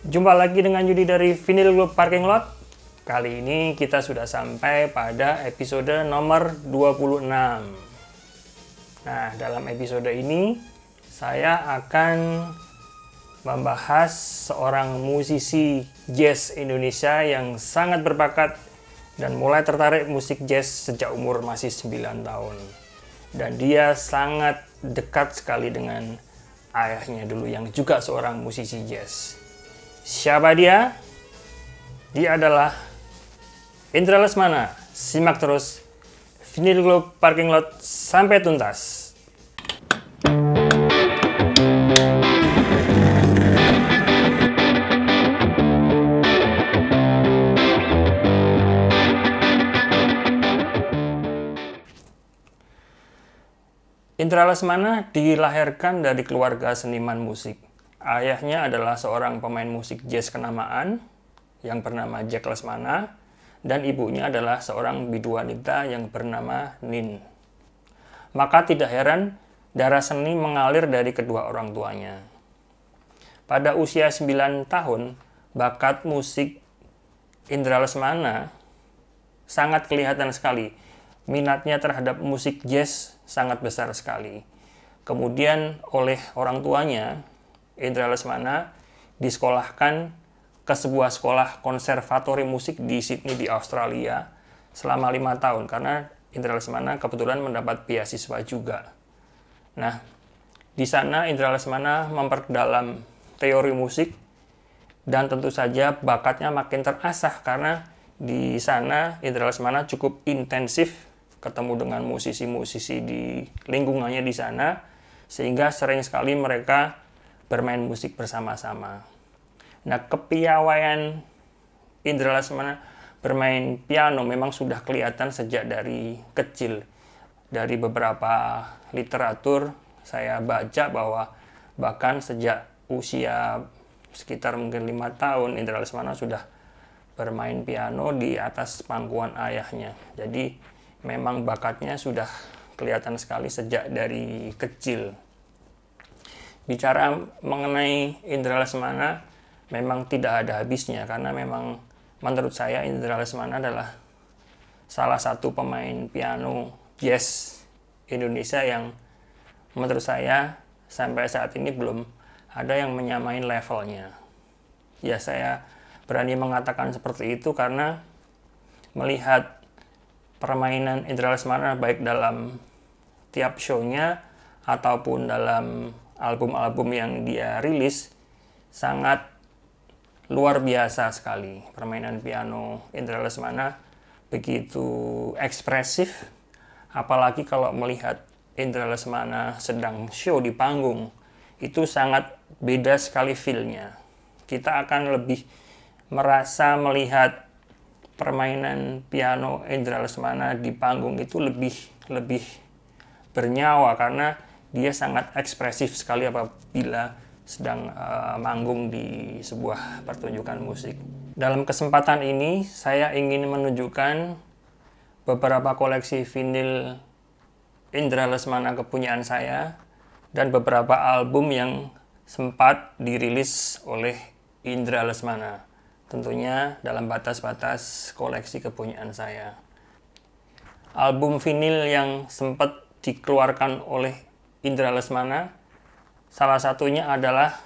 Jumpa lagi dengan Yudi dari Vinyl Club Parking Lot. Kali ini kita sudah sampai pada episode nomor 26. Nah, dalam episode ini saya akan membahas seorang musisi jazz Indonesia yang sangat berbakat dan mulai tertarik musik jazz sejak umur masih 9 tahun. Dan dia sangat dekat sekali dengan ayahnya dulu yang juga seorang musisi jazz. Siapa dia? Dia adalah Indra Lesmana. Simak terus Vinyl Club Parking Lot sampai tuntas. Indra Lesmana dilahirkan dari keluarga seniman musik Ayahnya adalah seorang pemain musik jazz kenamaan yang bernama Jack Lesmana dan ibunya adalah seorang biduanita yang bernama Nin. Maka tidak heran darah seni mengalir dari kedua orang tuanya. Pada usia 9 tahun, bakat musik Indra Lesmana sangat kelihatan sekali. Minatnya terhadap musik jazz sangat besar sekali. Kemudian oleh orang tuanya, Indra Lesmana disekolahkan ke sebuah sekolah konservatori musik di Sydney di Australia selama lima tahun karena Indra Lesmana kebetulan mendapat beasiswa juga. Nah, di sana Indra Lesmana memperdalam teori musik dan tentu saja bakatnya makin terasah karena di sana Indra Lesmana cukup intensif ketemu dengan musisi-musisi di lingkungannya di sana sehingga sering sekali mereka bermain musik bersama-sama. Nah, kepiawaian Indra Lasmana bermain piano memang sudah kelihatan sejak dari kecil. Dari beberapa literatur saya baca bahwa bahkan sejak usia sekitar mungkin lima tahun Indra Lesmana sudah bermain piano di atas pangkuan ayahnya. Jadi memang bakatnya sudah kelihatan sekali sejak dari kecil bicara mengenai Indra Lesmana memang tidak ada habisnya karena memang menurut saya Indra Lesmana adalah salah satu pemain piano jazz Indonesia yang menurut saya sampai saat ini belum ada yang menyamain levelnya. Ya saya berani mengatakan seperti itu karena melihat permainan Indra Lesmana baik dalam tiap shownya ataupun dalam album-album yang dia rilis sangat luar biasa sekali. Permainan piano Indra Lesmana begitu ekspresif, apalagi kalau melihat Indra Lesmana sedang show di panggung, itu sangat beda sekali feel-nya. Kita akan lebih merasa melihat permainan piano Indra Lesmana di panggung itu lebih lebih bernyawa karena dia sangat ekspresif sekali apabila sedang uh, manggung di sebuah pertunjukan musik. Dalam kesempatan ini, saya ingin menunjukkan beberapa koleksi vinil Indra Lesmana kepunyaan saya dan beberapa album yang sempat dirilis oleh Indra Lesmana. Tentunya dalam batas-batas koleksi kepunyaan saya. Album vinil yang sempat dikeluarkan oleh Indra Lesmana. Salah satunya adalah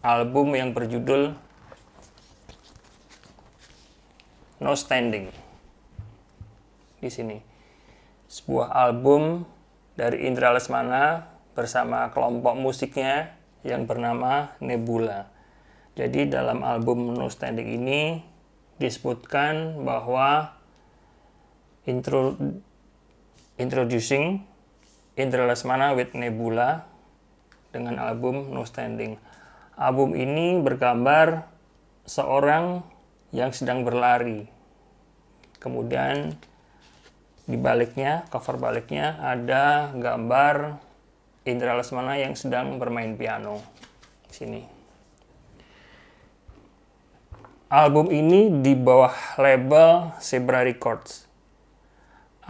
album yang berjudul No Standing. Di sini. Sebuah album dari Indra Lesmana bersama kelompok musiknya yang bernama Nebula. Jadi dalam album No Standing ini disebutkan bahwa intro, introducing Indra Lesmana with Nebula dengan album No Standing. Album ini bergambar seorang yang sedang berlari. Kemudian di baliknya, cover baliknya ada gambar Indra Lesmana yang sedang bermain piano. Di Sini. Album ini di bawah label Zebra Records.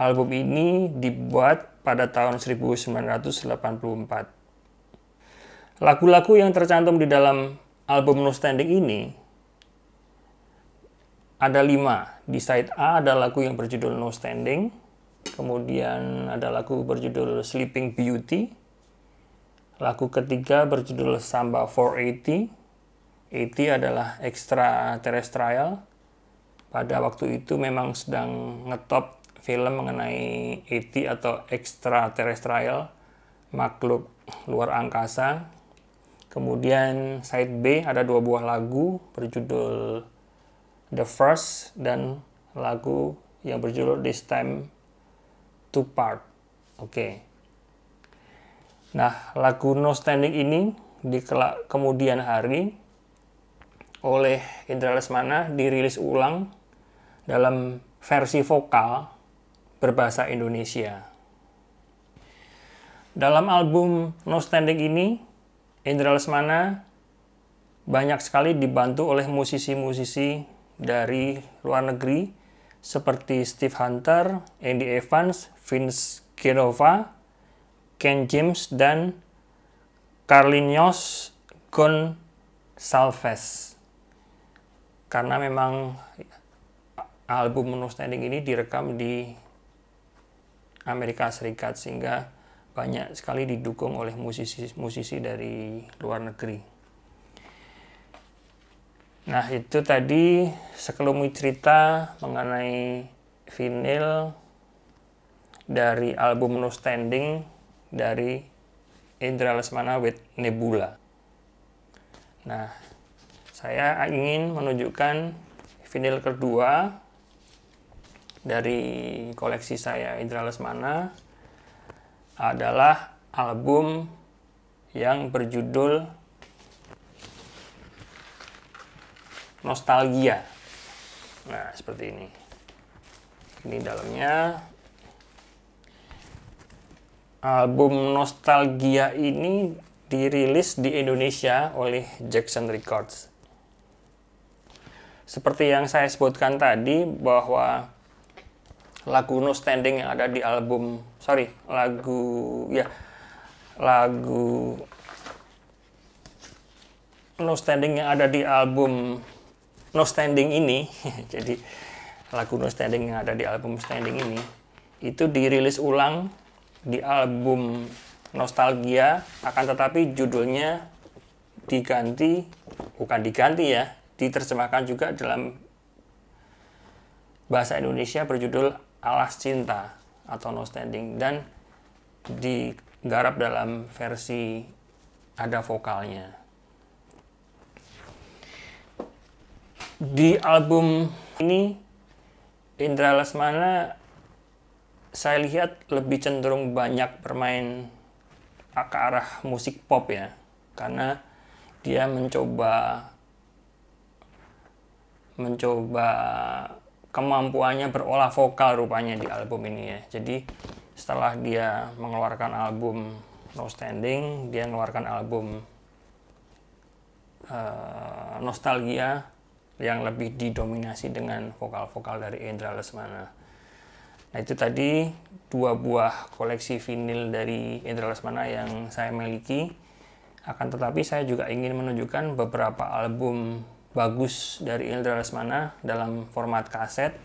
Album ini dibuat pada tahun 1984. Lagu-lagu yang tercantum di dalam album No Standing ini ada lima. Di side A ada lagu yang berjudul No Standing, kemudian ada lagu berjudul Sleeping Beauty, lagu ketiga berjudul Samba 480, 80 adalah extra terrestrial. pada waktu itu memang sedang ngetop film mengenai ET atau extraterrestrial, makhluk luar angkasa. Kemudian side B ada dua buah lagu berjudul The First dan lagu yang berjudul This Time Two Part. Oke. Okay. Nah, lagu No Standing ini di kemudian hari oleh Indra Lesmana dirilis ulang dalam versi vokal berbahasa Indonesia. Dalam album No Standing ini, Indra Lesmana banyak sekali dibantu oleh musisi-musisi dari luar negeri seperti Steve Hunter, Andy Evans, Vince Genova, Ken James, dan Carlinhos Gonsalves. Karena memang album No Standing ini direkam di Amerika Serikat sehingga banyak sekali didukung oleh musisi-musisi dari luar negeri. Nah, itu tadi sekelumit cerita mengenai vinil dari album No Standing dari Indra Lesmana with Nebula. Nah, saya ingin menunjukkan vinil kedua dari koleksi saya Indra Lesmana adalah album yang berjudul Nostalgia. Nah, seperti ini. Ini dalamnya album Nostalgia ini dirilis di Indonesia oleh Jackson Records. Seperti yang saya sebutkan tadi bahwa lagu No Standing yang ada di album sorry lagu ya lagu No Standing yang ada di album No Standing ini jadi lagu No Standing yang ada di album Standing ini itu dirilis ulang di album Nostalgia akan tetapi judulnya diganti bukan diganti ya diterjemahkan juga dalam bahasa Indonesia berjudul alas cinta atau no standing dan digarap dalam versi ada vokalnya. Di album ini Indra Lesmana saya lihat lebih cenderung banyak bermain ke arah musik pop ya karena dia mencoba mencoba kemampuannya berolah vokal rupanya di album ini ya. Jadi setelah dia mengeluarkan album No Standing, dia mengeluarkan album uh, Nostalgia yang lebih didominasi dengan vokal-vokal dari Indra Lesmana. Nah itu tadi dua buah koleksi vinil dari Indra Lesmana yang saya miliki. Akan tetapi saya juga ingin menunjukkan beberapa album bagus dari Indra Lesmana dalam format kaset.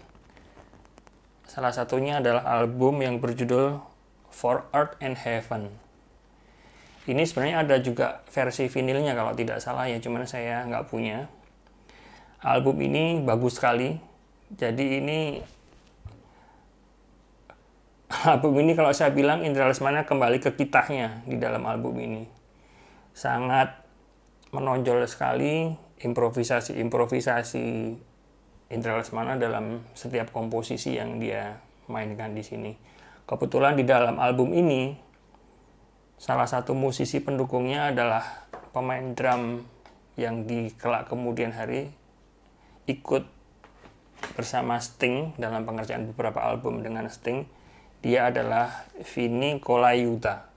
Salah satunya adalah album yang berjudul For Earth and Heaven. Ini sebenarnya ada juga versi vinilnya kalau tidak salah ya, cuman saya nggak punya. Album ini bagus sekali. Jadi ini album ini kalau saya bilang Indra Lesmana kembali ke kitahnya di dalam album ini. Sangat menonjol sekali improvisasi-improvisasi Indra Lesmana dalam setiap komposisi yang dia mainkan di sini. Kebetulan di dalam album ini salah satu musisi pendukungnya adalah pemain drum yang di kelak kemudian hari ikut bersama Sting dalam pengerjaan beberapa album dengan Sting. Dia adalah Vini Kolayuta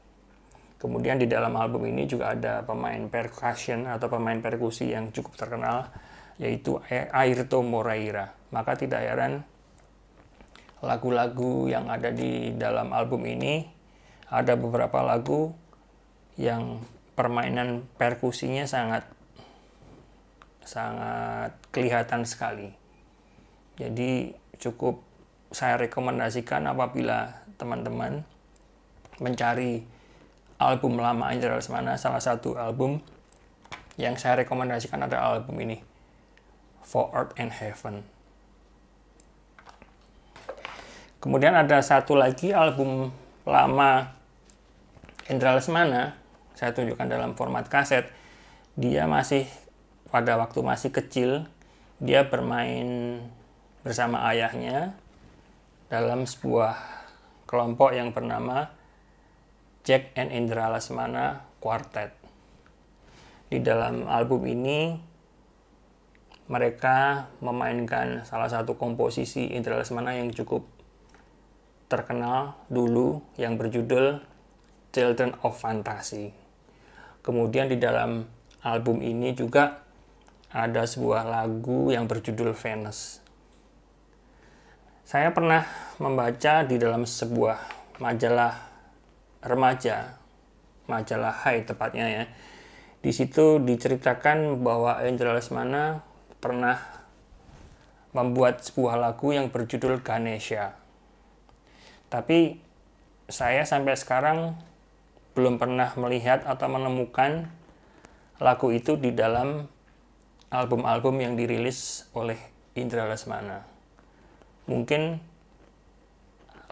Kemudian di dalam album ini juga ada pemain percussion atau pemain perkusi yang cukup terkenal yaitu Airto Moreira. Maka tidak heran lagu-lagu yang ada di dalam album ini ada beberapa lagu yang permainan perkusinya sangat sangat kelihatan sekali. Jadi cukup saya rekomendasikan apabila teman-teman mencari album lama Indra mana salah satu album yang saya rekomendasikan ada album ini For Art and Heaven kemudian ada satu lagi album lama Indra Lesmana saya tunjukkan dalam format kaset dia masih pada waktu masih kecil dia bermain bersama ayahnya dalam sebuah kelompok yang bernama Jack and Indra Lesmana Quartet. Di dalam album ini, mereka memainkan salah satu komposisi Indra Lesmana yang cukup terkenal dulu yang berjudul Children of Fantasy. Kemudian di dalam album ini juga ada sebuah lagu yang berjudul Venus. Saya pernah membaca di dalam sebuah majalah remaja, majalah Hai tepatnya ya. Di situ diceritakan bahwa Indra Lesmana pernah membuat sebuah lagu yang berjudul Ganesha. Tapi saya sampai sekarang belum pernah melihat atau menemukan lagu itu di dalam album-album yang dirilis oleh Indra Lesmana. Mungkin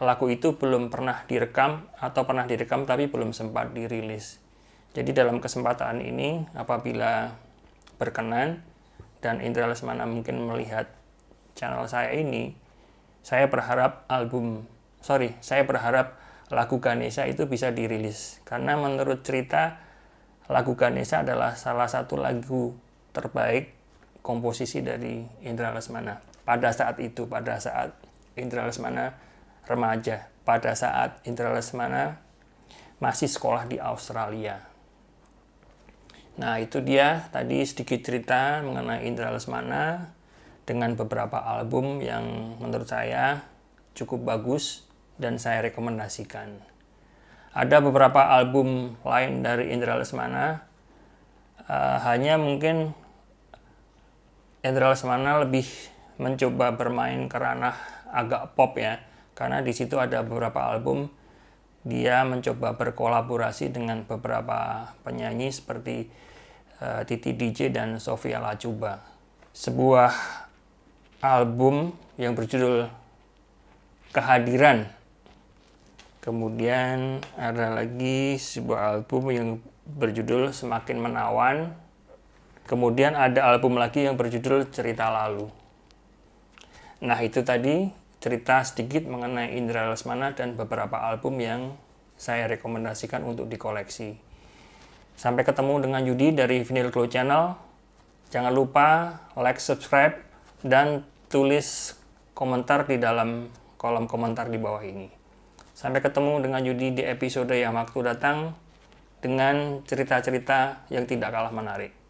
lagu itu belum pernah direkam atau pernah direkam tapi belum sempat dirilis. Jadi dalam kesempatan ini apabila berkenan dan Indra Lesmana mungkin melihat channel saya ini, saya berharap album, sorry, saya berharap lagu Ganesha itu bisa dirilis. Karena menurut cerita, lagu Ganesha adalah salah satu lagu terbaik komposisi dari Indra Lesmana. Pada saat itu, pada saat Indra Lesmana remaja pada saat Indra Lesmana masih sekolah di Australia. Nah, itu dia tadi sedikit cerita mengenai Indra Lesmana dengan beberapa album yang menurut saya cukup bagus dan saya rekomendasikan. Ada beberapa album lain dari Indra Lesmana, uh, eh, hanya mungkin Indra Lesmana lebih mencoba bermain ke ranah agak pop ya karena di situ ada beberapa album dia mencoba berkolaborasi dengan beberapa penyanyi seperti uh, Titi DJ dan Sofia Lacuba. Sebuah album yang berjudul Kehadiran. Kemudian ada lagi sebuah album yang berjudul Semakin Menawan. Kemudian ada album lagi yang berjudul Cerita Lalu. Nah, itu tadi cerita sedikit mengenai Indra Lesmana dan beberapa album yang saya rekomendasikan untuk dikoleksi. Sampai ketemu dengan Yudi dari Vinyl Glow Channel. Jangan lupa like, subscribe, dan tulis komentar di dalam kolom komentar di bawah ini. Sampai ketemu dengan Yudi di episode yang waktu datang dengan cerita-cerita yang tidak kalah menarik.